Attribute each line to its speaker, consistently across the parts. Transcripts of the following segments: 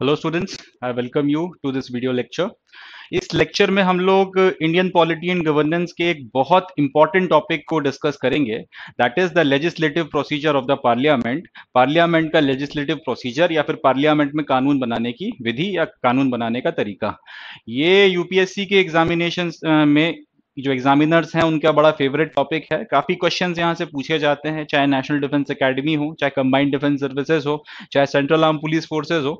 Speaker 1: hello students I welcome you to this video lecture इस lecture में हम लोग इंडियन पॉलिटी एंड गवर्नेंस के एक बहुत इंपॉर्टेंट टॉपिक को डिस्कस करेंगे that is the legislative procedure of the parliament parliament का लेजिस्लेटिव प्रोसीजर या फिर पार्लियामेंट में कानून बनाने की विधि या कानून बनाने का तरीका ये यूपीएससी के एग्जामिनेशन में जो एग्जामिनर्स हैं उनका बड़ा फेवरेट टॉपिक है काफी क्वेश्चंस यहाँ से पूछे जाते हैं चाहे नेशनल डिफेंस एकेडमी हो चाहे कंबाइंड डिफेंस सर्विसेज हो चाहे सेंट्रल आर्म पुलिस फोर्सेज हो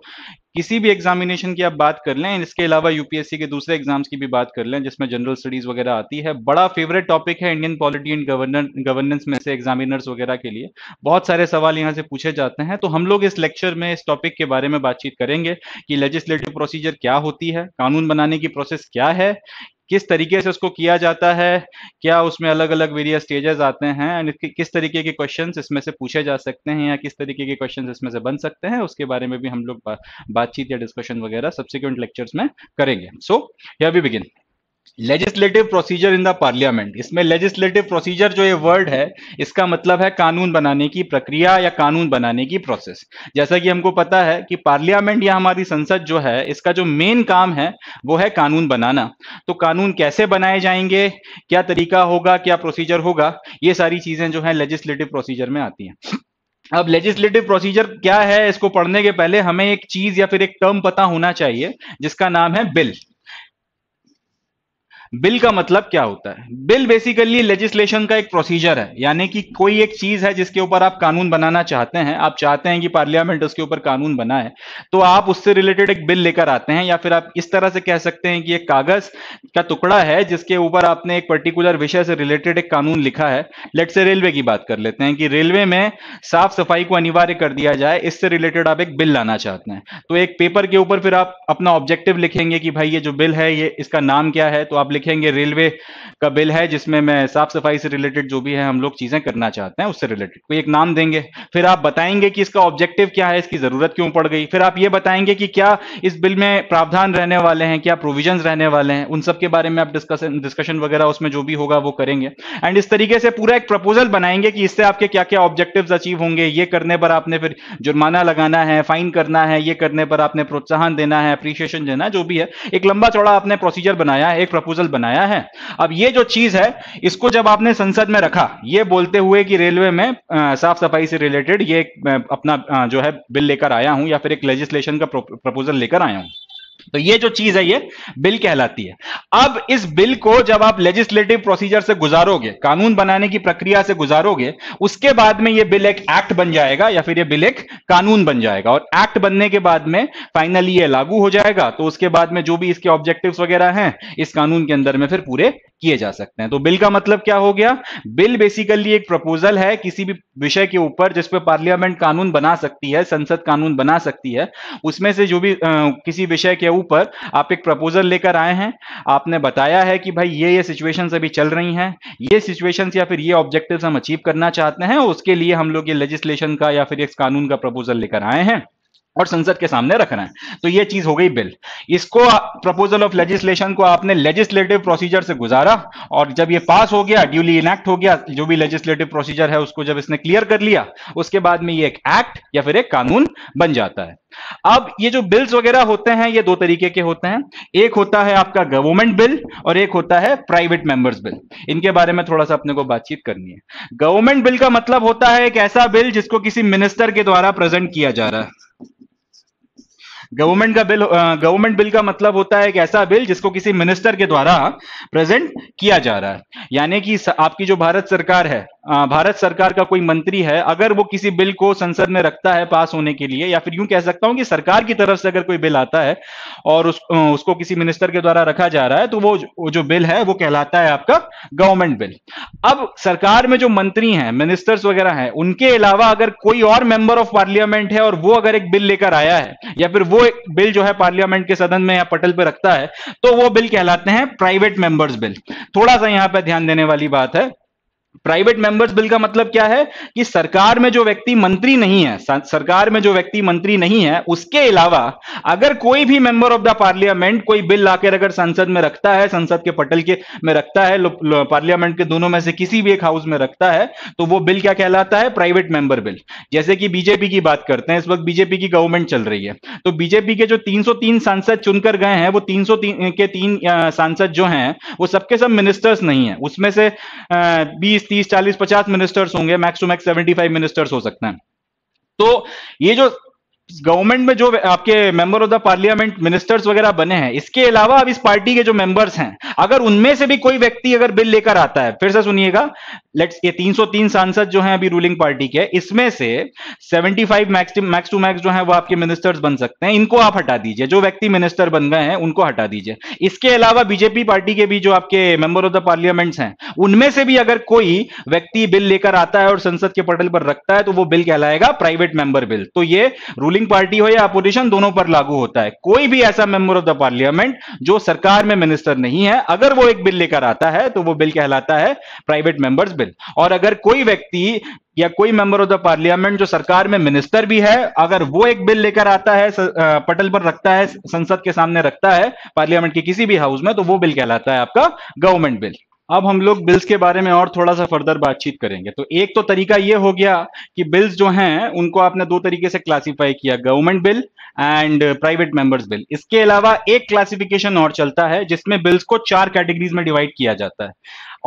Speaker 1: किसी भी एग्जामिनेशन की आप बात कर लें इसके अलावा यूपीएससी के दूसरे एग्जाम्स की भी बात कर लें जिसमें जनरल स्टडीज वगैरह आती है बड़ा फेवरेट टॉपिक है इंडियन पॉलिटी एंड गवर्नेंस में से एग्जामिनर्स वगैरह के लिए बहुत सारे सवाल यहाँ से पूछे जाते हैं तो हम लोग इस लेक्चर में इस टॉपिक के बारे में बातचीत करेंगे कि लेजिस्लेटिव प्रोसीजर क्या होती है कानून बनाने की प्रोसेस क्या है किस तरीके से उसको किया जाता है क्या उसमें अलग अलग वेरियस स्टेजेस आते हैं एंड किस तरीके के क्वेश्चन इसमें से पूछे जा सकते हैं या किस तरीके के क्वेश्चन इसमें से बन सकते हैं उसके बारे में भी हम लोग बातचीत या डिस्कशन वगैरह सब्सिक्वेंट लेक्चर्स में करेंगे so yeah we begin legislative procedure in the parliament इसमें लेजिस्लेटिव प्रोसीजर जो ये वर्ड है इसका मतलब है कानून बनाने की प्रक्रिया या कानून बनाने की प्रोसेस जैसा कि हमको पता है कि पार्लियामेंट या हमारी संसद जो है इसका जो मेन काम है वो है कानून बनाना तो कानून कैसे बनाए जाएंगे क्या तरीका होगा क्या प्रोसीजर होगा ये सारी चीजें जो है लेजिस्लेटिव प्रोसीजर में आती हैं अब लेजिस्लेटिव प्रोसीजर क्या है इसको पढ़ने के पहले हमें एक चीज या फिर एक टर्म पता होना चाहिए जिसका नाम है बिल बिल का मतलब क्या होता है बिल बेसिकली लेजिस्लेशन का एक प्रोसीजर है यानी कि कोई एक चीज है जिसके ऊपर आप कानून बनाना चाहते हैं आप चाहते हैं कि पार्लियामेंट उसके ऊपर कानून बनाए तो आप उससे रिलेटेड एक बिल लेकर आते हैं या फिर आप इस तरह से कह सकते हैं कि एक कागज का टुकड़ा है जिसके ऊपर आपने एक पर्टिकुलर विषय से रिलेटेड एक कानून लिखा है लेट से रेलवे की बात कर लेते हैं कि रेलवे में साफ सफाई को अनिवार्य कर दिया जाए इससे रिलेटेड आप एक बिल लाना चाहते हैं तो एक पेपर के ऊपर फिर आप अपना ऑब्जेक्टिव लिखेंगे कि भाई ये जो बिल है ये इसका नाम क्या है तो आप लिख देखेंगे रेलवे का बिल है जिसमें मैं साफ सफाई से रिलेटेड जो भी है हम लोग चीजें करना चाहते हैं उससे रिलेटेड कोई एक नाम देंगे फिर आप बताएंगे कि इसका ऑब्जेक्टिव क्या है इसकी जरूरत क्यों पड़ गई फिर आप ये बताएंगे कि क्या इस बिल में प्रावधान रहने वाले हैं क्या प्रोविजन रहने वाले हैं उन सब के बारे में आप डिस्कशन डिस्कशन वगैरह उसमें जो भी होगा वो करेंगे एंड इस तरीके से पूरा एक प्रपोजल बनाएंगे कि इससे आपके क्या क्या ऑब्जेक्टिव अचीव होंगे ये करने पर आपने फिर जुर्माना लगाना है फाइन करना है ये करने पर आपने प्रोत्साहन देना है अप्रिशिएशन देना जो भी है एक लंबा चौड़ा आपने प्रोसीजर बनाया है एक प्रपोजल बनाया है अब ये जो चीज है इसको जब आपने संसद में रखा ये बोलते हुए कि रेलवे में आ, साफ सफाई से रिलेटेड ये अपना आ, जो है बिल लेकर आया हूं या फिर एक लेजिस्लेशन का प्रपोजल लेकर आया हूं तो ये जो चीज है ये बिल कहलाती है अब इस बिल को जब आप लेजिस्लेटिव प्रोसीजर से गुजारोगे कानून बनाने की प्रक्रिया से गुजारोगे उसके बाद में ये बिल एक एक्ट बन जाएगा या फिर ये बिल एक कानून बन जाएगा और एक्ट बनने के बाद में फाइनली ये लागू हो जाएगा तो उसके बाद में जो भी इसके ऑब्जेक्टिव वगैरह हैं इस कानून के अंदर में फिर पूरे किए जा सकते हैं तो बिल का मतलब क्या हो गया बिल बेसिकली एक प्रपोजल है किसी भी विषय के ऊपर जिसपे पार्लियामेंट कानून बना सकती है संसद कानून बना सकती है उसमें से जो भी आ, किसी विषय के ऊपर आप एक प्रपोजल लेकर आए हैं आपने बताया है कि भाई ये ये सिचुएशन अभी चल रही हैं ये सिचुएशन या फिर ये ऑब्जेक्टिव हम अचीव करना चाहते हैं उसके लिए हम लोग ये लेजिस्लेशन का या फिर एक कानून का प्रपोजल लेकर आए हैं और संसद के सामने रखना है तो ये चीज हो गई बिल इसको प्रपोजल ऑफ लेजिस्लेशन को आपने लेजिस्लेटिव प्रोसीजर से गुजारा और जब ये पास हो गया ड्यूली इनैक्ट हो गया जो भी लेजिस्लेटिव प्रोसीजर है उसको जब इसने क्लियर कर लिया उसके बाद में ये एक एक्ट या फिर एक कानून बन जाता है अब ये जो बिल्स वगैरह होते हैं ये दो तरीके के होते हैं एक होता है आपका गवर्नमेंट बिल और एक होता है प्राइवेट मेंबर्स बिल इनके बारे में थोड़ा सा अपने को बातचीत करनी है गवर्नमेंट बिल का मतलब होता है एक ऐसा बिल जिसको किसी मिनिस्टर के द्वारा प्रेजेंट किया जा रहा है गवर्नमेंट का बिल गवर्नमेंट बिल का मतलब होता है एक ऐसा बिल जिसको किसी मिनिस्टर के द्वारा प्रेजेंट किया जा रहा है यानी कि आपकी जो भारत सरकार है भारत सरकार का कोई मंत्री है अगर वो किसी बिल को संसद में रखता है पास होने के लिए या फिर यूं कह सकता हूं कि सरकार की तरफ से अगर कोई बिल आता है और उस, उसको किसी मिनिस्टर के द्वारा रखा जा रहा है तो वो जो, बिल है वो कहलाता है आपका गवर्नमेंट बिल अब सरकार में जो मंत्री हैं मिनिस्टर्स वगैरह हैं उनके अलावा अगर कोई और मेंबर ऑफ पार्लियामेंट है और वो अगर एक बिल लेकर आया है या फिर वो बिल जो है पार्लियामेंट के सदन में या पटल पर रखता है तो वो बिल कहलाते हैं प्राइवेट मेंबर्स बिल थोड़ा सा यहां पर ध्यान देने वाली बात है प्राइवेट मेंबर्स बिल का मतलब क्या है कि सरकार में जो व्यक्ति मंत्री नहीं है सरकार में जो व्यक्ति मंत्री नहीं है उसके अलावा अगर कोई भी मेंबर ऑफ द पार्लियामेंट कोई बिल लाकर अगर संसद में रखता है संसद के पटल के में रखता है पार्लियामेंट के दोनों में से किसी भी एक हाउस में रखता है तो वो बिल क्या कहलाता है प्राइवेट मेंबर बिल जैसे कि बीजेपी की बात करते हैं इस वक्त बीजेपी की गवर्नमेंट चल रही है तो बीजेपी के जो तीन सांसद चुनकर गए हैं वो तीन के तीन सांसद जो हैं वो सबके सब मिनिस्टर्स नहीं है उसमें से बीस बीस तीस चालीस पचास मिनिस्टर्स होंगे max to max seventy five ministers हो सकते हैं तो ये जो गवर्नमेंट में जो आपके member of the parliament ministers वगैरह बने हैं इसके अलावा अब इस पार्टी के जो मेंबर्स हैं अगर उनमें से भी कोई व्यक्ति अगर बिल लेकर आता है फिर से सुनिएगा लेट्स ये 303 सांसद जो हैं अभी रूलिंग पार्टी के इसमें से 75 मैक्स मैक्स टू मैक्स जो है वो आपके मिनिस्टर्स बन सकते हैं इनको आप हटा दीजिए जो व्यक्ति मिनिस्टर बन गए हैं उनको हटा दीजिए इसके अलावा बीजेपी पार्टी के भी जो आपके मेंबर ऑफ द पार्लियामेंट्स हैं उनमें से भी अगर कोई व्यक्ति बिल लेकर आता है और संसद के पटल पर रखता है तो वो बिल कहलाएगा प्राइवेट मेंबर बिल तो ये रूलिंग पार्टी हो या अपोजिशन दोनों पर लागू होता है कोई भी ऐसा मेंबर ऑफ द पार्लियामेंट जो सरकार में मिनिस्टर नहीं है अगर वो एक बिल लेकर आता है तो वो बिल कहलाता है प्राइवेट मेंबर्स बिल और अगर कोई व्यक्ति या कोई मेंबर ऑफ द पार्लियामेंट जो सरकार में मिनिस्टर भी है अगर वो एक बिल लेकर आता है पटल पर रखता है संसद के सामने रखता है पार्लियामेंट के किसी भी हाउस में तो वो बिल कहलाता है आपका गवर्नमेंट बिल अब हम लोग बिल्स के बारे में और थोड़ा सा फर्दर बातचीत करेंगे तो एक तो तरीका ये हो गया कि बिल्स जो हैं उनको आपने दो तरीके से क्लासिफाई किया government bill and private members bill इसके अलावा एक क्लासिफिकेशन और चलता है जिसमें बिल्स को चार कैटेगरीज में डिवाइड किया जाता है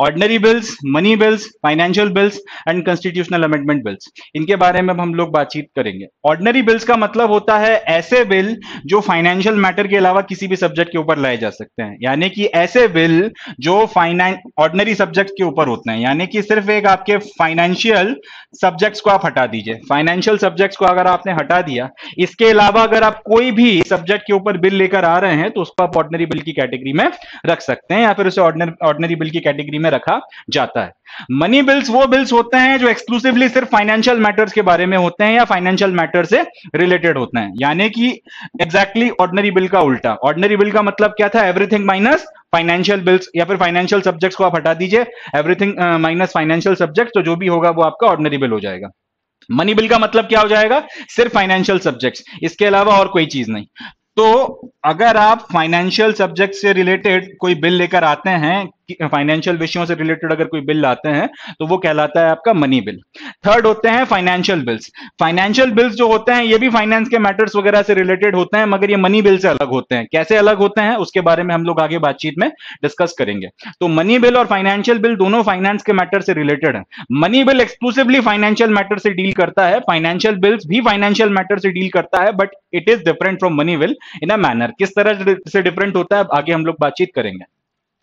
Speaker 1: ordinary bills money bills financial bills and constitutional amendment bills इनके बारे में हम लोग बातचीत करेंगे ऑर्डनरी बिल्स का मतलब होता है ऐसे बिल जो फाइनेंशियल मैटर के अलावा किसी भी सब्जेक्ट के ऊपर लाए जा सकते हैं यानी कि ऐसे बिल जो फाइनेंस ऑर्डनरी सब्जेक्ट के ऊपर होते हैं यानी कि सिर्फ एक आपके फाइनेंशियल सब्जेक्ट्स को आप हटा दीजिए फाइनेंशियल सब्जेक्ट्स को अगर आपने हटा दिया इसके अलावा अगर आप कोई भी सब्जेक्ट के ऊपर बिल लेकर आ रहे हैं तो उसको आप ऑर्डनरी बिल की कैटेगरी में रख सकते हैं या फिर उसे ऑर्डनरी बिल की कैटेगरी में में रखा जाता है मनी बिल्स वो बिल्स होते हैं जो एक्सक्लूसिवली सिर्फ फाइनेंशियल मैटर्स के बारे में होते हैं या फाइनेंशियल मैटर से रिलेटेड होते हैं यानी कि एग्जैक्टली ऑर्डनरी बिल का उल्टा ऑर्डनरी बिल का मतलब क्या था एवरीथिंग माइनस फाइनेंशियल बिल्स या फिर फाइनेंशियल सब्जेक्ट्स को आप हटा दीजिए एवरीथिंग माइनस फाइनेंशियल सब्जेक्ट तो जो भी होगा वो आपका ऑर्डनरी बिल हो जाएगा मनी बिल का मतलब क्या हो जाएगा सिर्फ फाइनेंशियल सब्जेक्ट्स इसके अलावा और कोई चीज नहीं तो अगर आप फाइनेंशियल सब्जेक्ट से रिलेटेड कोई बिल लेकर आते हैं फाइनेंशियल विषयों से रिलेटेड अगर कोई बिल आते हैं तो वो कहलाता है आपका मनी बिल थर्ड होते हैं फाइनेंशियल बिल्स फाइनेंशियल बिल्स जो होते हैं ये भी फाइनेंस के मैटर्स वगैरह से रिलेटेड होते हैं मगर ये मनी बिल से अलग होते हैं कैसे अलग होते हैं उसके बारे में हम लोग आगे बातचीत में डिस्कस करेंगे तो मनी बिल और फाइनेंशियल बिल दोनों फाइनेंस के मैटर से रिलेटेड है money bill exclusively financial matter से डील करता है फाइनेंशियल बिल्स भी फाइनेंशियल मैटर से डील करता है but it is different from money bill in a manner किस तरह से डिफरेंट होता है आगे हम लोग बातचीत करेंगे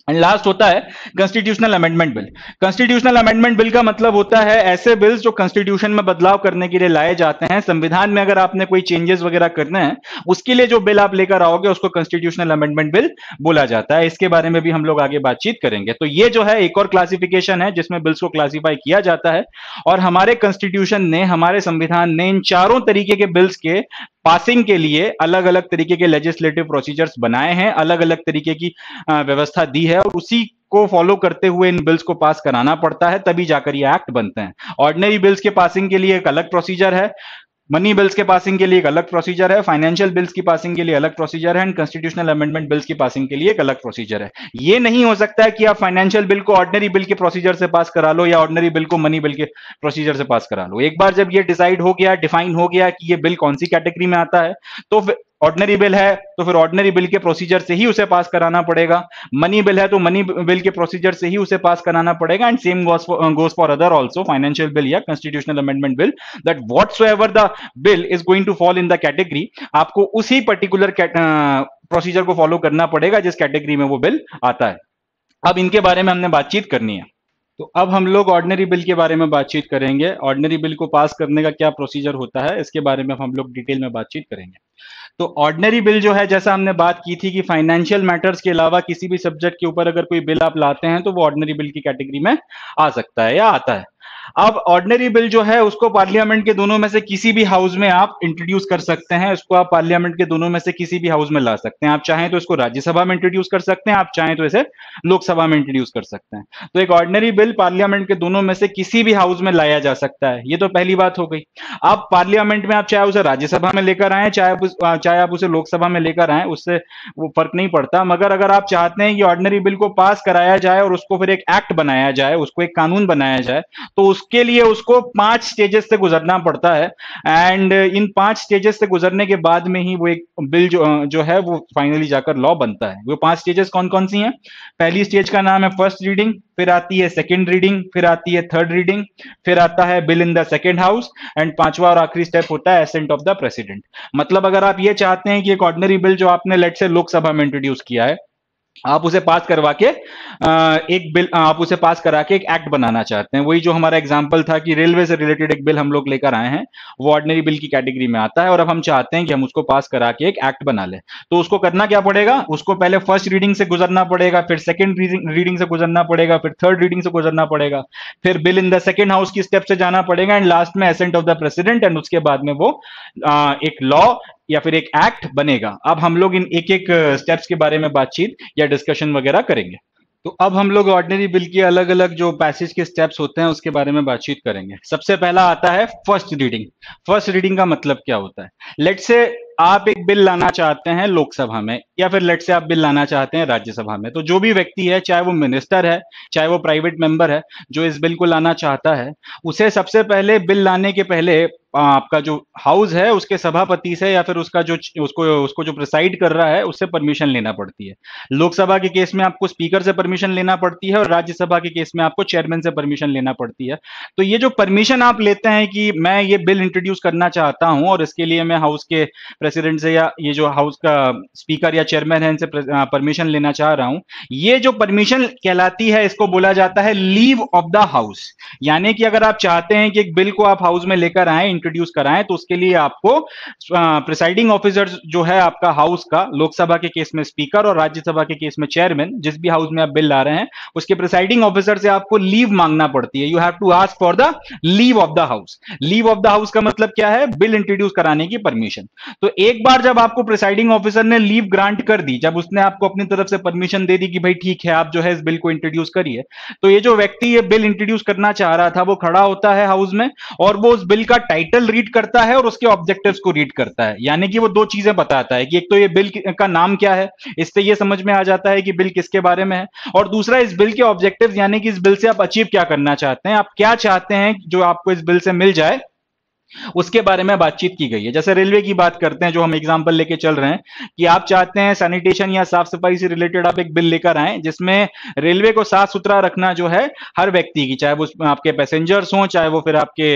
Speaker 1: एंड लास्ट होता है constitutional amendment bill constitutional amendment bill का मतलब होता है ऐसे बिल्स जो कॉन्स्टिट्यूशन में बदलाव करने के लिए लाए जाते हैं संविधान में अगर आपने कोई चेंजेस वगैरह करने हैं उसके लिए जो बिल आप लेकर आओगे उसको कॉन्स्टिट्यूशनल अमेंडमेंट बिल बोला जाता है इसके बारे में भी हम लोग आगे बातचीत करेंगे तो ये जो है एक और क्लासिफिकेशन है जिसमें बिल्स को क्लासीफाई किया जाता है और हमारे कॉन्स्टिट्यूशन ने हमारे संविधान ने इन चारों तरीके के बिल्स के पासिंग के लिए अलग अलग तरीके के लेजिस्लेटिव प्रोसीजर्स बनाए हैं अलग अलग तरीके की व्यवस्था दी है और उसी को फॉलो करते हुए इन बिल्स को पास कराना पड़ता है तभी जाकर ये एक्ट बनते हैं ऑर्डिनरी बिल्स के पासिंग के लिए एक अलग प्रोसीजर है मनी बिल्स के पासिंग के लिए एक अलग प्रोसीजर है फाइनेंशियल बिल्स की पासिंग के लिए अलग प्रोसीजर है एंड कॉन्स्टिट्यूशनल अमेंडमेंट बिल्स की पासिंग के लिए एक अलग प्रोसीजर है ये नहीं हो सकता है कि आप फाइनेंशियल बिल को ऑर्डनरी बिल के प्रोसीजर से पास करा लो या ऑर्डनरी बिल को मनी बिल के प्रोसीजर से पास करा लो एक बार जब ये डिसाइड हो गया डिफाइन हो गया कि ये बिल कौन सी कैटेगरी में आता है तो ऑर्डनरी बिल है तो फिर ऑर्डनरी बिल के प्रोसीजर से ही उसे पास कराना पड़ेगा मनी बिल है तो मनी बिल के प्रोसीजर से ही उसे पास कराना पड़ेगा and same goes for other also financial bill या constitutional amendment bill that whatever the bill is going to fall in the category आपको उसी पर्टिकुलर प्रोसीजर को फॉलो करना पड़ेगा जिस कैटेगरी में वो बिल आता है अब इनके बारे में हमने बातचीत करनी है तो अब हम लोग ऑर्डनरी बिल के बारे में बातचीत करेंगे ऑर्डनरी बिल को पास करने का क्या प्रोसीजर होता है इसके बारे में हम लोग डिटेल में बातचीत करेंगे तो ऑर्डनरी बिल जो है जैसा हमने बात की थी कि फाइनेंशियल मैटर्स के अलावा किसी भी सब्जेक्ट के ऊपर अगर कोई बिल आप लाते हैं तो वो ऑर्डनरी बिल की कैटेगरी में आ सकता है या आता है अब ऑर्डिनरी बिल जो है उसको पार्लियामेंट के दोनों में से किसी भी हाउस में आप इंट्रोड्यूस कर सकते हैं उसको आप पार्लियामेंट के दोनों में से किसी भी हाउस में ला सकते हैं आप चाहें तो इसको राज्यसभा में इंट्रोड्यूस कर सकते हैं आप चाहें तो इसे लोकसभा में इंट्रोड्यूस कर सकते हैं तो एक ऑर्डिनरी बिल पार्लियामेंट के दोनों में से किसी भी हाउस में लाया जा सकता है ये तो पहली बात हो गई आप पार्लियामेंट में आप चाहे उसे राज्यसभा में लेकर आए चाहे चाहे आप उसे लोकसभा में लेकर आए उससे वो फर्क नहीं पड़ता मगर अगर आप चाहते हैं कि ऑर्डिनरी बिल को पास कराया जाए और उसको फिर एक एक्ट बनाया जाए उसको एक कानून बनाया जाए तो उसके लिए उसको पांच स्टेजेस से गुजरना पड़ता है एंड इन पांच स्टेजेस से गुजरने के बाद में ही वो एक बिल जो जो है वो फाइनली जाकर लॉ बनता है वो पांच स्टेजेस कौन कौन सी हैं पहली स्टेज का नाम है फर्स्ट रीडिंग फिर आती है सेकेंड रीडिंग फिर आती है थर्ड रीडिंग फिर आता है bill in the second house and पांचवा और आखिरी स्टेप होता है एसेंट ऑफ द प्रेसिडेंट मतलब अगर आप ये चाहते हैं कि एक ऑर्डनरी बिल जो आपने लेट से लोकसभा में इंट्रोड्यूस किया है आप उसे पास करवा के एक बिल आप उसे पास करा के एक एक्ट बनाना चाहते हैं वही जो हमारा एग्जांपल था कि रेलवे से रिलेटेड एक बिल हम लोग लेकर आए हैं वो ऑर्डनरी बिल की कैटेगरी में आता है और अब हम चाहते हैं कि हम उसको पास करा के एक एक्ट बना ले तो उसको करना क्या पड़ेगा उसको पहले फर्स्ट रीडिंग से गुजरना पड़ेगा फिर सेकेंड रीडिंग से गुजरना पड़ेगा फिर थर्ड रीडिंग से गुजरना पड़ेगा फिर bill in the second house की स्टेप से जाना पड़ेगा एंड लास्ट में assent of the president and उसके बाद में वो एक लॉ या फिर एक एक्ट बनेगा अब हम लोग इन एक एक स्टेप्स के बारे में बातचीत या डिस्कशन वगैरह करेंगे तो अब हम लोग ऑर्डिनरी बिल की अलग अलग जो पैसेज के स्टेप्स होते हैं उसके बारे में बातचीत करेंगे सबसे पहला आता है फर्स्ट रीडिंग फर्स्ट रीडिंग का मतलब क्या होता है लेट से आप एक बिल लाना चाहते हैं लोकसभा में या फिर लेट से आप बिल लाना चाहते हैं राज्यसभा में तो जो भी व्यक्ति है चाहे वो मिनिस्टर है चाहे वो प्राइवेट मेंबर है जो इस बिल को लाना चाहता है उसे सबसे पहले बिल लाने के पहले आपका जो हाउस है उसके सभापति से या फिर उसका जो उसको उसको जो प्रिसाइड कर रहा है उससे परमिशन लेना पड़ती है लोकसभा के केस में आपको स्पीकर से परमिशन लेना पड़ती है और राज्यसभा के केस में आपको चेयरमैन से परमिशन लेना पड़ती है तो ये जो परमिशन आप लेते हैं कि मैं ये बिल इंट्रोड्यूस करना चाहता हूं और इसके लिए मैं हाउस के प्रेसिडेंट से या ये जो हाउस का स्पीकर या चेयरमैन है इनसे परमिशन लेना चाह रहा हूं ये जो परमिशन कहलाती है इसको बोला जाता है लीव ऑफ द हाउस यानी कि अगर आप चाहते हैं कि एक बिल को आप हाउस में लेकर आए इंट्रोड्यूस कराएं तो उसके लिए आपको प्रिसाइडिंग ऑफिसर जो है आपका हाउस का लोकसभा के केस में स्पीकर और राज्यसभा के केस में चेयरमैन जिस भी हाउस में आप बिल ला रहे हैं उसके प्रिसाइडिंग ऑफिसर से आपको लीव मांगना पड़ती है you have to ask for the leave of the house leave of the house का मतलब क्या है बिल इंट्रोड्यूस कराने की परमिशन तो एक बार जब आपको प्रिसाइडिंग ऑफिसर ने लीव ग्रांट कर दी जब उसने आपको अपनी तरफ से परमिशन दे दी कि भाई ठीक है आप जो है इस बिल को इंट्रोड्यूस करिए तो ये जो व्यक्ति ये बिल इंट्रोड्यूस करना चाह रहा था वो खड़ा होता है हाउस में और वो उस बिल का टाइटल टाइटल रीड करता है और उसके ऑब्जेक्टिव्स को रीड करता है यानी कि वो दो चीजें बताता है कि एक तो ये बिल का नाम क्या है इससे ये समझ में आ जाता है कि बिल किसके बारे में है और दूसरा इस बिल के ऑब्जेक्टिव यानी कि इस बिल से आप अचीव क्या करना चाहते हैं आप क्या चाहते हैं जो आपको इस बिल से मिल जाए उसके बारे में बातचीत की गई है जैसे रेलवे की बात करते हैं जो हम एग्जाम्पल लेके चल रहे हैं कि आप चाहते हैं सैनिटेशन या साफ सफाई से रिलेटेड आप एक बिल लेकर आए जिसमें रेलवे को साफ सुथरा रखना जो है हर व्यक्ति की चाहे वो आपके पैसेंजर्स हों चाहे वो फिर आपके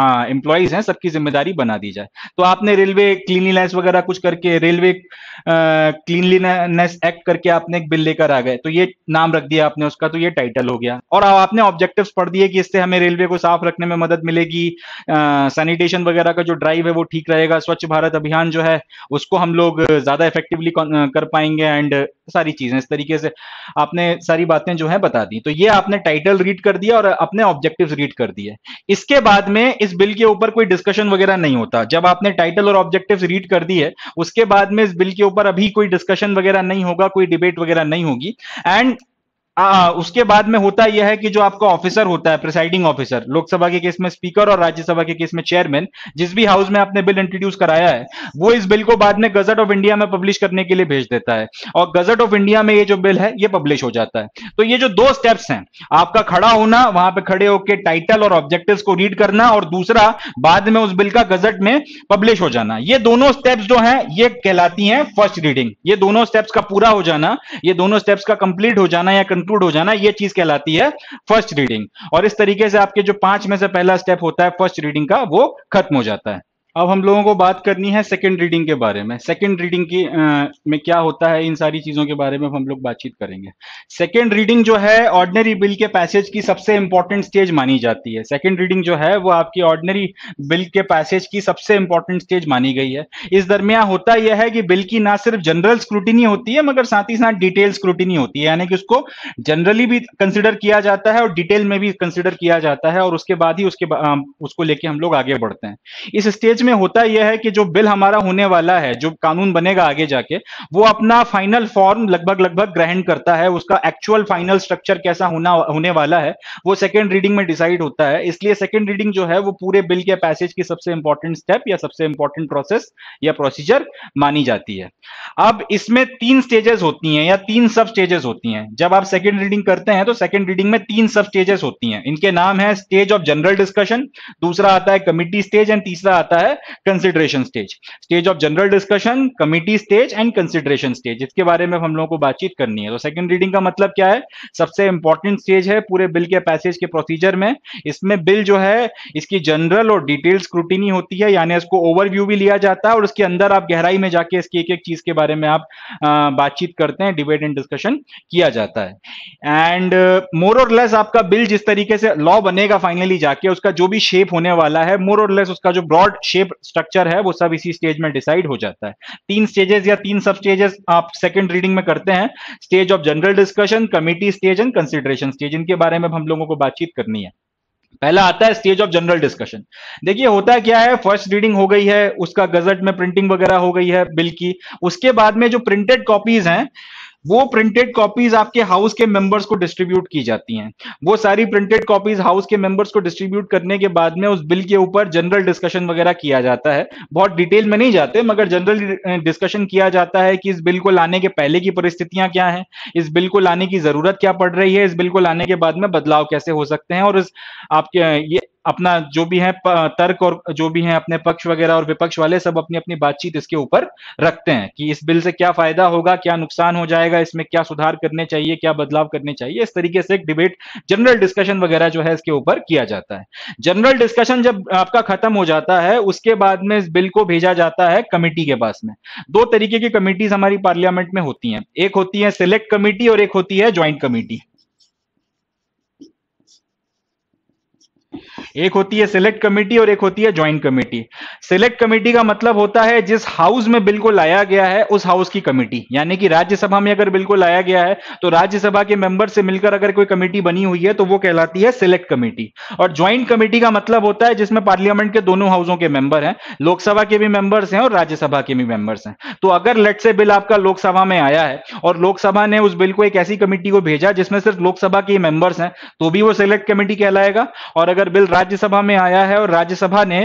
Speaker 1: एम्प्लॉयज हैं सबकी जिम्मेदारी बना दी जाए तो आपने रेलवे क्लीनलीनेस वगैरह कुछ करके रेलवे क्लीनलीनेस एक्ट करके आपने एक बिल लेकर आ गए तो ये नाम रख दिया आपने उसका तो ये टाइटल हो गया और आपने ऑब्जेक्टिव्स पढ़ दिए कि इससे हमें रेलवे को साफ रखने में मदद मिलेगी सैनिटेशन वगैरह का जो ड्राइव है वो ठीक रहेगा स्वच्छ भारत अभियान जो है उसको हम लोग ज्यादा इफेक्टिवली कर पाएंगे एंड सारी चीजें इस तरीके से आपने सारी बातें जो है बता दी तो ये आपने टाइटल रीड कर दिया और अपने ऑब्जेक्टिव्स रीड कर दिए इसके बाद में इस बिल के ऊपर कोई डिस्कशन वगैरह नहीं होता जब आपने टाइटल और ऑब्जेक्टिव्स रीड कर दी है उसके बाद में इस बिल के ऊपर अभी कोई डिस्कशन वगैरह नहीं होगा कोई डिबेट वगैरह नहीं होगी एंड आ, उसके बाद में होता यह है कि जो आपका ऑफिसर होता है प्रिसाइडिंग ऑफिसर लोकसभा के केस में स्पीकर और राज्यसभा के केस में चेयरमैन जिस भी हाउस में आपने बिल इंट्रोड्यूस कराया है वो इस बिल को बाद में गजट ऑफ इंडिया में पब्लिश करने के लिए भेज देता है और गजट ऑफ इंडिया में ये जो बिल है ये पब्लिश हो जाता है तो ये जो दो स्टेप्स हैं आपका खड़ा होना वहां पर खड़े होकर टाइटल और ऑब्जेक्टिव को रीड करना और दूसरा बाद में उस बिल का गजट में पब्लिश हो जाना ये दोनों स्टेप्स जो है ये कहलाती है फर्स्ट रीडिंग ये दोनों स्टेप्स का पूरा हो जाना ये दोनों स्टेप्स का कंप्लीट हो जाना या इंक्लूड हो जाना ये चीज कहलाती है फर्स्ट रीडिंग और इस तरीके से आपके जो पांच में से पहला स्टेप होता है फर्स्ट रीडिंग का वो खत्म हो जाता है अब हम लोगों को बात करनी है सेकेंड रीडिंग के बारे में सेकेंड रीडिंग की आ, में क्या होता है इन सारी चीजों के बारे में हम लोग बातचीत करेंगे सेकेंड रीडिंग जो है ऑर्डनरी बिल के पैसेज की सबसे इंपॉर्टेंट स्टेज मानी जाती है सेकेंड रीडिंग जो है वो आपकी ऑर्डनरी बिल के पैसेज की सबसे इंपॉर्टेंट स्टेज मानी गई है इस दरमियान होता यह है कि बिल की ना सिर्फ जनरल स्क्रूटिनी होती है मगर साथ ही साथ डिटेल स्क्रूटिनी होती है यानी कि उसको जनरली भी कंसिडर किया जाता है और डिटेल में भी कंसिडर किया जाता है और उसके बाद ही उसके उसको लेके हम लोग आगे बढ़ते हैं इस स्टेज में होता यह है कि जो बिल हमारा होने वाला है जो कानून बनेगा आगे जाके वो अपना फाइनल फॉर्म लगभग लगभग ग्रहण करता है उसका एक्चुअल फाइनल स्ट्रक्चर कैसा होना होने वाला है वो सेकेंड रीडिंग में डिसाइड होता है इसलिए सेकेंड रीडिंग जो है वो पूरे बिल के पैसेज की सबसे इंपॉर्टेंट स्टेप या सबसे इंपॉर्टेंट प्रोसेस या प्रोसीजर मानी जाती है अब इसमें तीन स्टेजेस होती हैं या तीन सब स्टेजेस होती हैं जब आप सेकेंड रीडिंग करते हैं तो सेकेंड रीडिंग में तीन सब स्टेजेस होती हैं इनके नाम है स्टेज ऑफ जनरल डिस्कशन दूसरा आता है कमिटी स्टेज एंड तीसरा आता है है consideration stage stage of general discussion committee stage and consideration stage इसके बारे में हम लोगों को बातचीत करनी है तो सेकंड रीडिंग का मतलब क्या है सबसे इंपॉर्टेंट स्टेज है पूरे बिल के पैसेज के प्रोसीजर में इसमें बिल जो है इसकी जनरल और डिटेल स्क्रूटिनी होती है यानी इसको ओवरव्यू भी लिया जाता है और उसके अंदर आप गहराई में जाके इसकी एक एक चीज के बारे में आप बातचीत करते हैं डिबेट एंड डिस्कशन किया जाता है एंड मोर और लेस आपका बिल जिस तरीके से लॉ बनेगा फाइनली जाके उसका जो भी शेप होने वाला है मोर और लेस उसका जो ब्रॉड शेप शेप स्ट्रक्चर है वो सब इसी स्टेज में डिसाइड हो जाता है तीन स्टेजेस या तीन सब स्टेजेस आप सेकंड रीडिंग में करते हैं stage of general discussion committee stage and consideration stage इनके बारे में हम लोगों को बातचीत करनी है पहला आता है स्टेज ऑफ जनरल डिस्कशन देखिए होता क्या है फर्स्ट रीडिंग हो गई है उसका गजट में प्रिंटिंग वगैरह हो गई है बिल की उसके बाद में जो प्रिंटेड कॉपीज हैं वो प्रिंटेड कॉपीज आपके हाउस के मेंबर्स को डिस्ट्रीब्यूट की जाती हैं वो सारी प्रिंटेड कॉपीज हाउस के मेंबर्स को डिस्ट्रीब्यूट करने के बाद में उस बिल के ऊपर जनरल डिस्कशन वगैरह किया जाता है बहुत डिटेल में नहीं जाते मगर जनरल डिस्कशन किया जाता है कि इस बिल को लाने के पहले की परिस्थितियां क्या है इस बिल को लाने की जरूरत क्या पड़ रही है इस बिल को लाने के बाद में बदलाव कैसे हो सकते हैं और इस आपके ये अपना जो भी है तर्क और जो भी है अपने पक्ष वगैरह और विपक्ष वाले सब अपनी अपनी बातचीत इसके ऊपर रखते हैं कि इस बिल से क्या फायदा होगा क्या नुकसान हो जाएगा इसमें क्या सुधार करने चाहिए क्या बदलाव करने चाहिए इस तरीके से एक डिबेट जनरल डिस्कशन वगैरह जो है इसके ऊपर किया जाता है जनरल डिस्कशन जब आपका खत्म हो जाता है उसके बाद में इस बिल को भेजा जाता है कमेटी के पास में दो तरीके की कमेटीज हमारी पार्लियामेंट में होती हैं एक होती है सिलेक्ट कमेटी और एक होती है ज्वाइंट कमेटी एक होती है सिलेक्ट कमेटी और एक होती है ज्वाइंट कमेटी सिलेक्ट कमेटी का मतलब होता है जिस हाउस में बिल को लाया गया है उस हाउस की कमेटी यानी कि राज्यसभा में अगर बिल को लाया गया है तो राज्यसभा के मेंबर से मिलकर अगर कोई कमेटी बनी हुई है तो वो कहलाती है सिलेक्ट कमेटी और ज्वाइंट कमेटी का मतलब होता है जिसमें पार्लियामेंट के दोनों हाउसों के मेंबर हैं लोकसभा के भी मेंबर्स हैं और राज्यसभा के भी मेंबर्स हैं तो अगर लेट से बिल आपका लोकसभा में आया है और लोकसभा ने उस बिल को एक ऐसी कमेटी को भेजा जिसमें सिर्फ लोकसभा के मेंबर्स हैं तो भी वो सिलेक्ट कमेटी कहलाएगा और अगर बिल राज्य राज्यसभा में आया है और राज्यसभा ने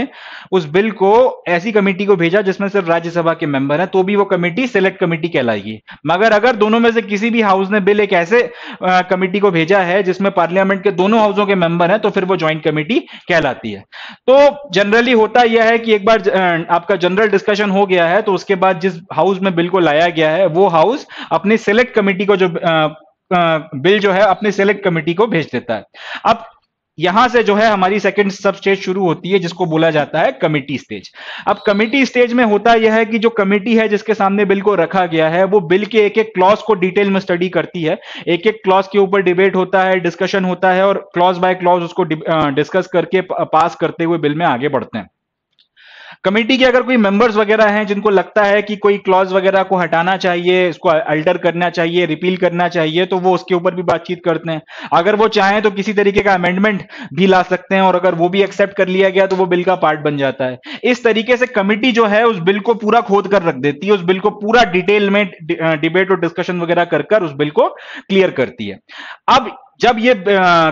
Speaker 1: उस बिल को ऐसी कमेटी को भेजा जिसमें सिर्फ राज्यसभा के मेंबर हैं तो भी वो कमेटी सिलेक्ट कमेटी कहलाएगी मगर अगर दोनों में से किसी भी हाउस ने बिल एक ऐसे कमेटी को भेजा है जिसमें पार्लियामेंट के दोनों हाउसों के मेंबर हैं तो फिर वो ज्वाइंट कमेटी कहलाती है तो जनरली होता यह है कि एक बार आपका जनरल डिस्कशन हो गया है तो उसके बाद जिस हाउस में बिल को लाया गया है वो हाउस अपनी सिलेक्ट कमेटी को जो बिल जो है अपने सेलेक्ट कमेटी को भेज देता है अब यहां से जो है हमारी सेकेंड सब स्टेज शुरू होती है जिसको बोला जाता है कमिटी स्टेज अब कमिटी स्टेज में होता यह है कि जो कमिटी है जिसके सामने बिल को रखा गया है वो बिल के एक एक क्लॉज को डिटेल में स्टडी करती है एक एक क्लॉज के ऊपर डिबेट होता है डिस्कशन होता है और क्लॉज बाय क्लॉज उसको डिस्कस करके पास करते हुए बिल में आगे बढ़ते हैं कमेटी के अगर कोई मेंबर्स वगैरह हैं जिनको लगता है कि कोई क्लॉज वगैरह को हटाना चाहिए इसको अल्टर करना चाहिए रिपील करना चाहिए तो वो उसके ऊपर भी बातचीत करते हैं अगर वो चाहें तो किसी तरीके का अमेंडमेंट भी ला सकते हैं और अगर वो भी एक्सेप्ट कर लिया गया तो वो बिल का पार्ट बन जाता है इस तरीके से कमेटी जो है उस बिल को पूरा खोद कर रख देती है उस बिल को पूरा डिटेल में डिबेट और डिस्कशन वगैरह कर कर उस बिल को क्लियर करती है अब जब ये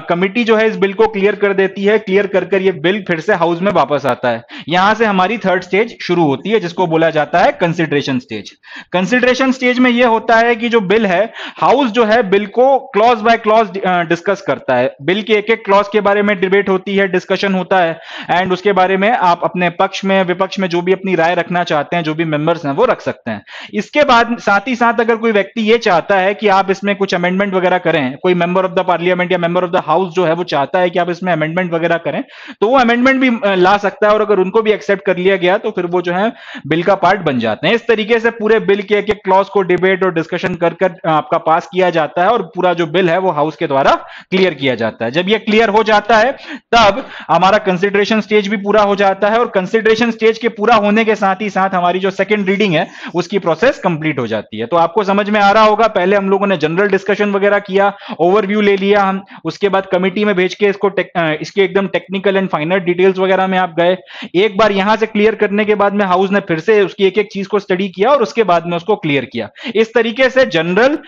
Speaker 1: कमिटी जो है इस बिल को क्लियर कर देती है क्लियर कर कर ये बिल फिर से हाउस में वापस आता है यहां से हमारी थर्ड स्टेज शुरू होती है जिसको बोला जाता है कंसिडरेशन स्टेज कंसिडरेशन स्टेज में ये होता है कि जो बिल है हाउस जो है बिल को क्लॉज बाय क्लॉज डिस्कस करता है बिल के एक एक क्लॉज के बारे में डिबेट होती है डिस्कशन होता है एंड उसके बारे में आप अपने पक्ष में विपक्ष में जो भी अपनी राय रखना चाहते हैं जो भी मेंबर्स हैं वो रख सकते हैं इसके बाद साथ ही साथ अगर कोई व्यक्ति ये चाहता है कि आप इसमें कुछ अमेंडमेंट वगैरह करें कोई मेंबर ऑफ द पार्लियामेंट या मेंबर ऑफ द हाउस जो है वो चाहता है कि आप इसमें अमेंडमेंट वगैरह करें तो वो अमेंडमेंट भी ला सकता है और अगर उनको भी एक्सेप्ट कर लिया गया तो फिर वो जो है बिल का पार्ट बन जाते हैं इस तरीके से पूरे बिल के एक क्लॉज को डिबेट और डिस्कशन कर कर आपका पास किया जाता है और पूरा जो बिल है वो हाउस के द्वारा क्लियर किया जाता है जब ये क्लियर हो जाता है तब हमारा कंसिडरेशन स्टेज भी पूरा हो जाता है और कंसिडरेशन स्टेज के पूरा होने के साथ ही साथ हमारी जो सेकेंड रीडिंग है उसकी प्रोसेस कंप्लीट हो जाती है तो आपको समझ में आ रहा होगा पहले हम लोगों ने जनरल डिस्कशन वगैरह किया ओवरव्यू ले लिया लिया हम उसके बाद कमिटी में भेज के इसको टेक, इसके एकदम टेक्निकल एंड फाइनल डिटेल्स वगैरह में आप गए एक बार यहां से क्लियर करने के बाद में हाउस ने फिर से उसकी एक एक चीज को स्टडी किया और उसके बाद में उसको क्लियर किया इस तरीके से जनरल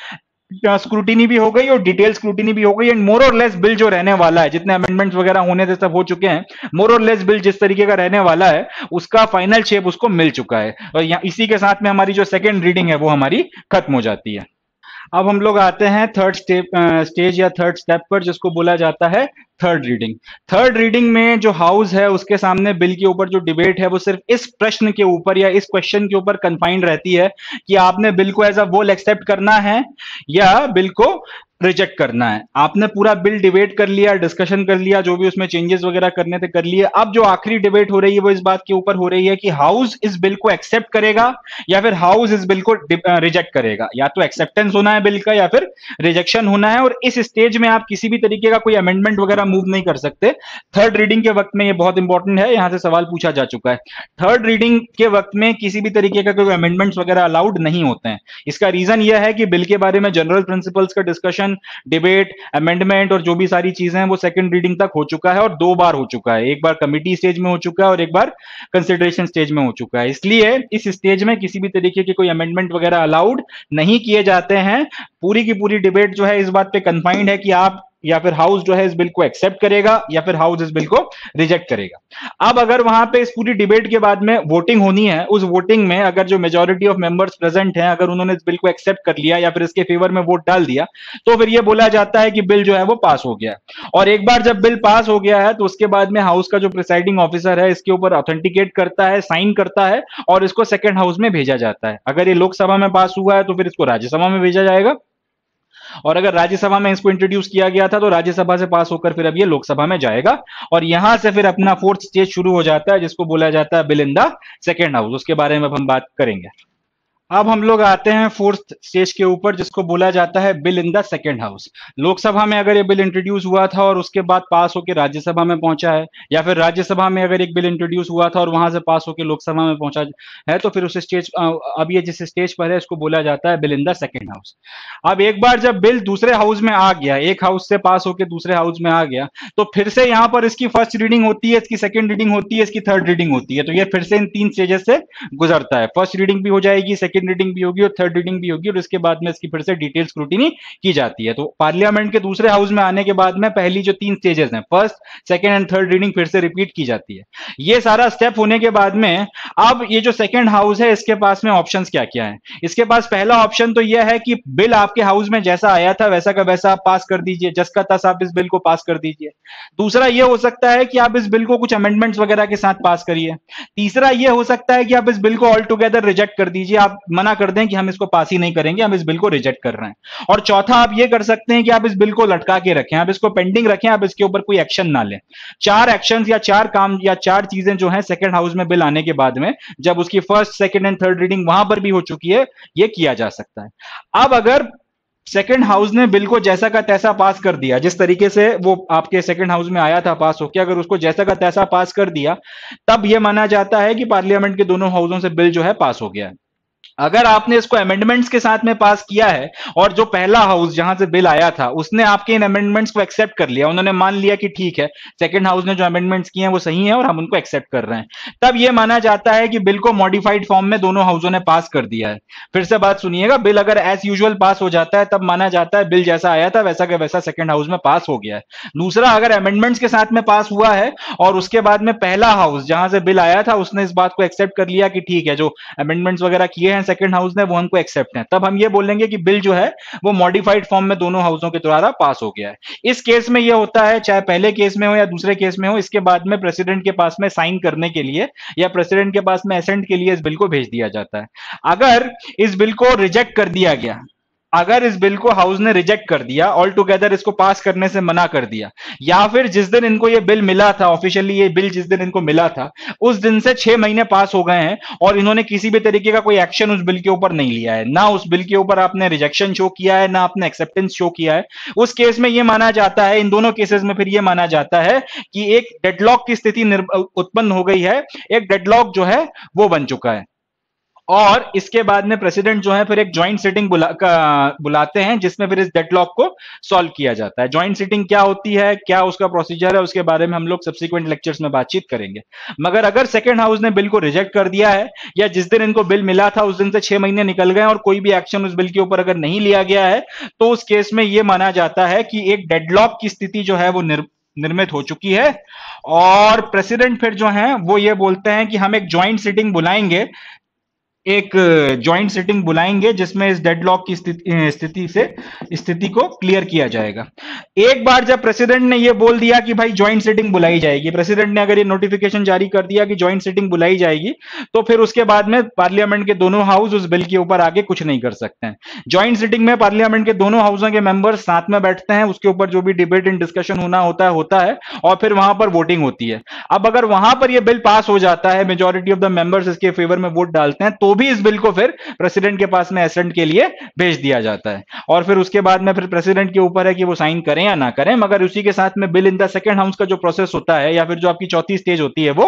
Speaker 1: स्क्रूटिनी भी हो गई और डिटेल स्क्रूटिनी भी हो गई एंड मोर और लेस बिल जो रहने वाला है जितने अमेंडमेंट्स वगैरह होने थे सब हो चुके हैं मोर और लेस बिल जिस तरीके का रहने वाला है उसका फाइनल शेप उसको मिल चुका है और इसी के साथ में हमारी जो सेकेंड रीडिंग है वो हमारी खत्म हो जाती है अब हम लोग आते हैं थर्ड स्टेप स्टेज या थर्ड स्टेप पर जिसको बोला जाता है थर्ड रीडिंग थर्ड रीडिंग में जो हाउस है उसके सामने बिल के ऊपर जो डिबेट है वो सिर्फ इस प्रश्न के ऊपर या इस क्वेश्चन के ऊपर कंफाइंड रहती है कि आपने बिल को एज अ वोल एक्सेप्ट करना है या बिल को रिजेक्ट करना है आपने पूरा बिल डिबेट कर लिया डिस्कशन कर लिया जो भी उसमें चेंजेस वगैरह करने थे कर लिए अब जो आखिरी डिबेट हो रही है वो इस बात के ऊपर हो रही है कि हाउस इस बिल को एक्सेप्ट करेगा या फिर हाउस इस बिल को रिजेक्ट करेगा या तो एक्सेप्टेंस होना है बिल का या फिर रिजेक्शन होना है और इस स्टेज में आप किसी भी तरीके का कोई अमेंडमेंट वगैरह मूव नहीं कर सकते थर्ड रीडिंग के वक्त में ये बहुत इंपॉर्टेंट है यहां से सवाल पूछा जा चुका है थर्ड रीडिंग के वक्त में किसी भी तरीके का कोई अमेंडमेंट्स वगैरह अलाउड नहीं होते हैं इसका रीजन यह है कि बिल के बारे में जनरल प्रिंसिपल्स का डिस्कशन डिस्कशन डिबेट अमेंडमेंट और जो भी सारी चीजें हैं वो सेकंड रीडिंग तक हो चुका है और दो बार हो चुका है एक बार कमिटी स्टेज में हो चुका है और एक बार कंसिडरेशन स्टेज में हो चुका है इसलिए इस स्टेज में किसी भी तरीके के कोई अमेंडमेंट वगैरह अलाउड नहीं किए जाते हैं पूरी की पूरी डिबेट जो है इस बात पे कंफाइंड है कि आप या फिर हाउस जो है इस बिल को एक्सेप्ट करेगा या फिर हाउस इस बिल को रिजेक्ट करेगा अब अगर वहां पे इस पूरी डिबेट के बाद में वोटिंग होनी है उस वोटिंग में अगर जो मेजोरिटी ऑफ मेंबर्स प्रेजेंट हैं अगर उन्होंने इस बिल को एक्सेप्ट कर लिया या फिर इसके फेवर में वोट डाल दिया तो फिर यह बोला जाता है कि बिल जो है वो पास हो गया और एक बार जब बिल पास हो गया है तो उसके बाद में हाउस का जो प्रिसाइडिंग ऑफिसर है इसके ऊपर ऑथेंटिकेट करता है साइन करता है और इसको सेकेंड हाउस में भेजा जाता है अगर ये लोकसभा में पास हुआ है तो फिर इसको राज्यसभा में भेजा जाएगा और अगर राज्यसभा में इसको इंट्रोड्यूस किया गया था तो राज्यसभा से पास होकर फिर अब ये लोकसभा में जाएगा और यहां से फिर अपना फोर्थ स्टेज शुरू हो जाता है जिसको बोला जाता है bill in the second house उसके बारे में हम बात करेंगे अब हम लोग आते हैं फोर्थ स्टेज के ऊपर जिसको बोला जाता है bill in the second house Lok Sabha में अगर ये बिल इंट्रोड्यूस हुआ था और उसके बाद पास होकर राज्यसभा में पहुंचा है या फिर राज्यसभा में अगर एक बिल इंट्रोड्यूस हुआ था और वहां से पास होकर लोकसभा में पहुंचा है तो फिर उस स्टेज अब ये जिस स्टेज पर है इसको बोला जाता है bill in the second house अब एक बार जब बिल दूसरे हाउस में आ गया एक हाउस से पास होकर दूसरे हाउस में आ गया तो फिर से यहां पर इसकी फर्स्ट रीडिंग होती है इसकी सेकेंड रीडिंग होती है इसकी थर्ड रीडिंग होती है तो ये फिर से इन तीन स्टेजेस से गुजरता है फर्स्ट रीडिंग भी हो जाएगी सेकेंड सेकंड रीडिंग भी होगी और थर्ड रीडिंग भी होगी और इसके बाद में इसकी फिर से डिटेल स्क्रूटिनी की जाती है तो पार्लियामेंट के दूसरे हाउस में आने के बाद में पहली जो तीन स्टेजेस हैं first second and third reading फिर से रिपीट की जाती है ये सारा स्टेप होने के बाद में अब ये जो सेकेंड हाउस है इसके पास में ऑप्शन क्या क्या है इसके पास पहला ऑप्शन तो यह है कि बिल आपके हाउस में जैसा आया था वैसा का वैसा आप पास कर दीजिए जस का तस आप इस बिल को पास कर दीजिए दूसरा यह हो सकता है कि आप इस बिल को कुछ अमेंडमेंट्स वगैरह के साथ पास करिए तीसरा यह हो सकता है कि आप इस बिल को ऑल टुगेदर रिजेक्ट कर दीजिए आप मना कर दें कि हम इसको पास ही नहीं करेंगे हम इस बिल को रिजेक्ट कर रहे हैं और चौथा आप ये कर सकते हैं कि आप इस बिल को लटका के रखें आप इसको पेंडिंग रखें आप इसके ऊपर कोई एक्शन ना लें चार एक्शन या चार काम या चार चीजें जो है सेकेंड हाउस में बिल आने के बाद में जब उसकी first second and third reading वहां पर भी हो चुकी है ये किया जा सकता है अब अगर सेकेंड हाउस ने बिल को जैसा का तैसा पास कर दिया जिस तरीके से वो आपके सेकेंड हाउस में आया था पास होकर अगर उसको जैसा का तैसा पास कर दिया तब ये माना जाता है कि पार्लियामेंट के दोनों हाउसों से बिल जो है पास हो गया है अगर आपने इसको अमेंडमेंट्स के साथ में पास किया है और जो पहला हाउस जहां से बिल आया था उसने आपके इन अमेंडमेंट्स को एक्सेप्ट कर लिया उन्होंने मान लिया कि ठीक है सेकंड हाउस ने जो अमेंडमेंट्स किए हैं वो सही है और हम उनको एक्सेप्ट कर रहे हैं तब ये माना जाता है कि बिल को मॉडिफाइड फॉर्म में दोनों हाउसों ने पास कर दिया है फिर से बात सुनिएगा बिल अगर एज यूजल पास हो जाता है तब माना जाता है बिल जैसा आया था वैसा का वैसा सेकेंड हाउस में पास हो गया है दूसरा अगर अमेंडमेंट्स के साथ में पास हुआ है और उसके बाद में पहला हाउस जहां से बिल आया था उसने इस बात को एक्सेप्ट कर लिया कि ठीक है जो अमेंडमेंट्स वगैरह किए हैं हैं सेकंड हाउस ने वो हमको एक्सेप्ट है तब हम ये बोलेंगे कि बिल जो है वो मॉडिफाइड फॉर्म में दोनों हाउसों के द्वारा पास हो गया है इस केस में यह होता है चाहे पहले केस में हो या दूसरे केस में हो इसके बाद में प्रेसिडेंट के पास में साइन करने के लिए या प्रेसिडेंट के पास में एसेंट के लिए इस बिल को भेज दिया जाता है अगर इस बिल को रिजेक्ट कर दिया गया अगर इस बिल को हाउस ने रिजेक्ट कर दिया ऑल टुगेदर इसको पास करने से मना कर दिया या फिर जिस दिन इनको ये बिल मिला था ऑफिशियली ये बिल जिस दिन इनको मिला था उस दिन से छह महीने पास हो गए हैं और इन्होंने किसी भी तरीके का कोई एक्शन उस बिल के ऊपर नहीं लिया है ना उस बिल के ऊपर आपने रिजेक्शन शो किया है ना आपने एक्सेप्टेंस शो किया है उस केस में यह माना जाता है इन दोनों केसेस में फिर यह माना जाता है कि एक डेडलॉक की स्थिति उत्पन्न हो गई है एक डेडलॉक जो है वो बन चुका है और इसके बाद में प्रेसिडेंट जो है फिर एक ज्वाइंट सिटिंग बुला, बुलाते हैं जिसमें फिर इस डेडलॉक को सॉल्व किया जाता है ज्वाइंट सिटिंग क्या होती है क्या उसका प्रोसीजर है उसके बारे में हम लोग सब्सिक्वेंट लेक्चर्स में बातचीत करेंगे मगर अगर सेकेंड हाउस ने बिल को रिजेक्ट कर दिया है या जिस दिन इनको बिल मिला था उस दिन से छह महीने निकल गए और कोई भी एक्शन उस बिल के ऊपर अगर नहीं लिया गया है तो उस केस में यह माना जाता है कि एक डेडलॉक की स्थिति जो है वो निर्... निर्मित हो चुकी है और प्रेसिडेंट फिर जो है वो ये बोलते हैं कि हम एक ज्वाइंट सिटिंग बुलाएंगे एक जॉइंट सिटिंग बुलाएंगे जिसमें इस डेडलॉक की स्थिति से स्थिति को क्लियर किया जाएगा एक बार जब प्रेसिडेंट ने यह बोल दिया कि भाई जॉइंट सिटिंग बुलाई जाएगी प्रेसिडेंट ने अगर ये नोटिफिकेशन जारी कर दिया कि जॉइंट सिटिंग बुलाई जाएगी तो फिर उसके बाद में पार्लियामेंट के दोनों हाउस उस बिल के ऊपर आगे कुछ नहीं कर सकते हैं ज्वाइंट सिटिंग में पार्लियामेंट के दोनों हाउसों के मेंबर्स साथ में बैठते हैं उसके ऊपर जो भी डिबेट एंड डिस्कशन होना होता है होता है और फिर वहां पर वोटिंग होती है अब अगर वहां पर यह बिल पास हो जाता है मेजोरिटी ऑफ द मेंबर्स इसके फेवर में वोट डालते हैं तो भी इस बिल को फिर प्रेसिडेंट के पास में एसेंट के लिए भेज दिया जाता है और फिर उसके बाद में फिर प्रेसिडेंट के ऊपर है कि वो साइन करें या ना करें मगर उसी के साथ में bill in the second house का जो प्रोसेस होता है या फिर जो आपकी चौथी स्टेज होती है वो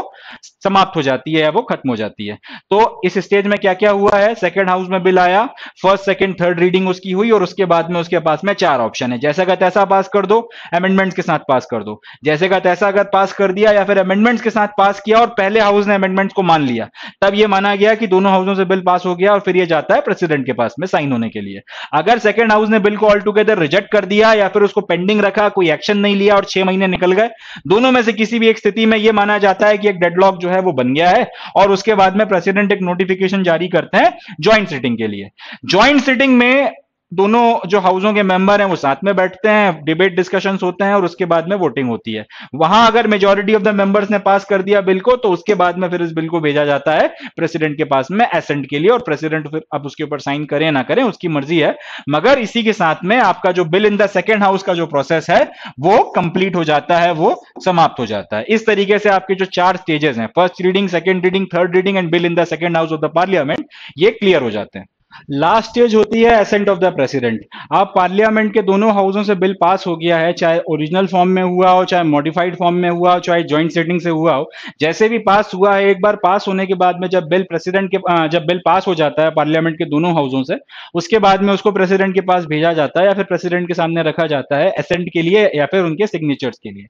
Speaker 1: समाप्त हो जाती है या वो खत्म हो जाती है तो इस स्टेज में क्या क्या हुआ है सेकंड हाउस में बिल आया फर्स्ट सेकंड थर्ड रीडिंग उसकी हुई और उसके बाद में उसके पास में चार ऑप्शन है जैसा का तैसा पास कर दो अमेंडमेंट्स के साथ पास कर दो जैसे का तैसा अगर पास कर दिया या फिर अमेंडमेंट्स के साथ पास किया और पहले हाउस ने अमेंडमेंट्स को मान लिया तब यह माना गया कि दोनों हाउसों से बिल पास हो गया और फिर यह जाता है प्रेसिडेंट के पास में साइन होने के लिए अगर सेकंड हाउस ने बिल को ऑल टूगेदर रिजेक्ट कर दिया या फिर उसको पेंडिंग रखा कोई एक्शन नहीं लिया और छह महीने निकल गए दोनों में से किसी भी एक स्थिति में यह माना जाता है कि एक डेडलॉक जो है है वो बन गया है और उसके बाद में प्रेसिडेंट एक नोटिफिकेशन जारी करते हैं ज्वाइंट सिटिंग के लिए ज्वाइंट सिटिंग में दोनों जो हाउसों के मेंबर हैं वो साथ में बैठते हैं डिबेट डिस्कशंस होते हैं और उसके बाद में वोटिंग होती है वहां अगर मेजोरिटी ऑफ द मेंबर्स ने पास कर दिया बिल को तो उसके बाद में फिर इस बिल को भेजा जाता है प्रेसिडेंट के पास में एसेंट के लिए और प्रेसिडेंट फिर अब उसके ऊपर साइन करें ना करें उसकी मर्जी है मगर इसी के साथ में आपका जो bill in the second house का जो प्रोसेस है वो कंप्लीट हो जाता है वो समाप्त हो जाता है इस तरीके से आपके जो चार स्टेजेस हैं first reading second reading third reading and bill in the second house of the parliament ये क्लियर हो जाते हैं लास्ट स्टेज होती है एसेंट ऑफ द प्रेसिडेंट आप पार्लियामेंट के दोनों हाउसों से बिल पास हो गया है चाहे ओरिजिनल फॉर्म में हुआ हो चाहे मॉडिफाइड फॉर्म में हुआ हो चाहे ज्वाइंट सेटिंग से हुआ हो जैसे भी पास हुआ है एक बार पास होने के बाद में जब बिल प्रेसिडेंट के जब बिल पास हो जाता है पार्लियामेंट के दोनों हाउसों से उसके बाद में उसको प्रेसिडेंट के पास भेजा जाता है या फिर प्रेसिडेंट के सामने रखा जाता है एसेंट के लिए या फिर उनके सिग्नेचर्स के लिए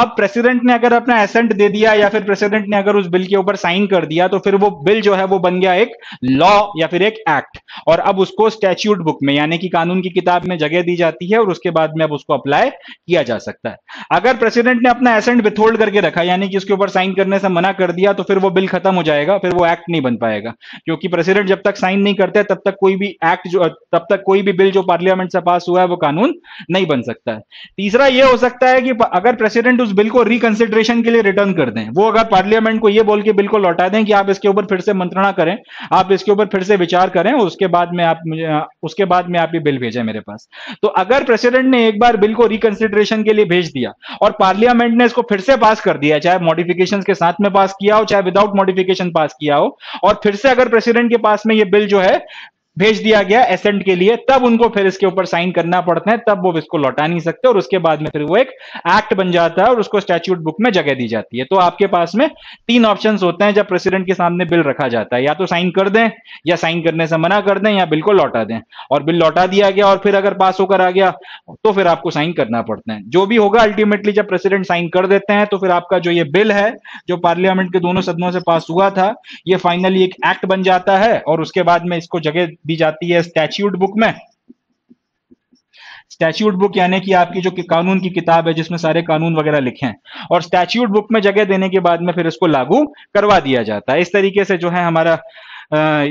Speaker 1: आप प्रेसिडेंट ने अगर अपना एसेंट दे दिया या फिर प्रेसिडेंट ने अगर उस बिल के ऊपर साइन कर दिया तो फिर वो बिल जो है वो बन गया एक लॉ या फिर एक एक्ट और अब उसको स्टैच्यूट बुक में यानी कि कानून की किताब में जगह दी जाती है और उसके बाद में अब उसको अप्लाई किया जा सकता है अगर प्रेसिडेंट ने अपना एसेंट विथहोल्ड करके रखा यानी कि उसके ऊपर साइन करने से मना कर दिया तो फिर वो बिल खत्म हो जाएगा फिर वो एक्ट नहीं बन पाएगा क्योंकि प्रेसिडेंट जब तक साइन नहीं करते तब तक कोई भी एक्ट जो तब तक कोई भी बिल जो पार्लियामेंट से पास हुआ है वो कानून नहीं बन सकता है तीसरा यह हो सकता है कि अगर प्रेसिडेंट उस बिल को रिकंसिडरेशन के लिए रिटर्न कर दें वो अगर पार्लियामेंट को यह बोल के बिल को लौटा दें कि आप इसके ऊपर फिर से मंत्रणा करें आप इसके ऊपर फिर से विचार करें उसके बाद में आप मुझे उसके बाद में आप ये बिल भेजे मेरे पास तो अगर प्रेसिडेंट ने एक बार बिल को रिकंसिडरेशन के लिए भेज दिया और पार्लियामेंट ने इसको फिर से पास कर दिया चाहे मॉडिफिकेशन के साथ में पास किया हो चाहे विदाउट मॉडिफिकेशन पास किया हो और फिर से अगर प्रेसिडेंट के पास में ये बिल जो है भेज दिया गया एसेंट के लिए तब उनको फिर इसके ऊपर साइन करना पड़ता है तब वो इसको लौटा नहीं सकते और उसके बाद में फिर वो एक एक्ट बन जाता है और उसको स्टैच्यूट बुक में जगह दी जाती है तो आपके पास में तीन ऑप्शन होते हैं जब प्रेसिडेंट के सामने बिल रखा जाता है या तो साइन कर दें या साइन करने से मना कर दें या बिल को लौटा दें और बिल लौटा दिया गया और फिर अगर पास होकर आ गया तो फिर आपको साइन करना पड़ता है जो भी होगा अल्टीमेटली जब प्रेसिडेंट साइन कर देते हैं तो फिर आपका जो ये बिल है जो पार्लियामेंट के दोनों सदनों से पास हुआ था ये फाइनली एक एक्ट बन जाता है और उसके बाद में इसको जगह भी जाती है स्टैच्यूट बुक में स्टैच्यूट बुक यानी कि आपकी जो कि कानून की किताब है जिसमें सारे कानून वगैरह लिखे हैं और स्टैच्यूट बुक में जगह देने के बाद में फिर इसको लागू करवा दिया जाता है इस तरीके से जो है हमारा आ,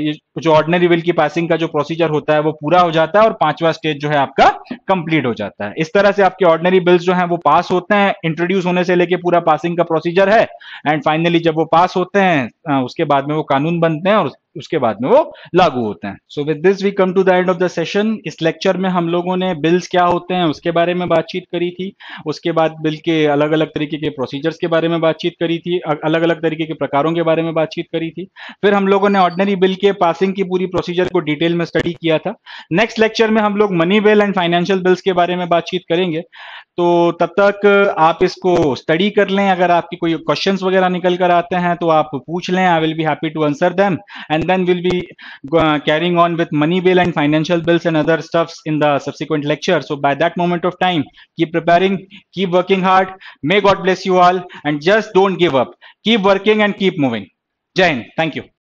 Speaker 1: जो ऑर्डनरी विल की पासिंग का जो प्रोसीजर होता है वो पूरा हो जाता है और पांचवा स्टेज जो है आपका कंप्लीट हो जाता है इस तरह से आपके ऑर्डनरी बिल्स जो है वो पास होते हैं इंट्रोड्यूस होने से लेके पूरा पासिंग का प्रोसीजर है एंड फाइनली जब वो पास होते हैं उसके बाद में वो कानून बनते हैं और उसके बाद में वो लागू होते हैं so with this we come to the end of the session इस लेक्चर में हम लोगों ने बिल्स क्या होते हैं उसके बारे में बातचीत करी थी उसके बाद बिल के अलग अलग तरीके के प्रोसीजर्स के बारे में बातचीत करी थी अलग अलग तरीके के प्रकारों के बारे में बातचीत करी थी फिर हम लोगों ने ऑर्डनरी बिल के पासिंग की पूरी प्रोसीजर को डिटेल में स्टडी किया था नेक्स्ट लेक्चर में हम लोग money bill and financial bills के बारे में बातचीत करेंगे तो तब तक आप इसको स्टडी कर लें अगर आपकी कोई क्वेश्चन वगैरह निकल कर आते हैं तो आप पूछ लें I will be happy to answer them and then will be carrying on with money bill and financial bills and other stuffs in the subsequent lecture so So that moment of time keep keep keep working hard may God bless you all and just don't give up keep working and keep moving Jai Hind thank you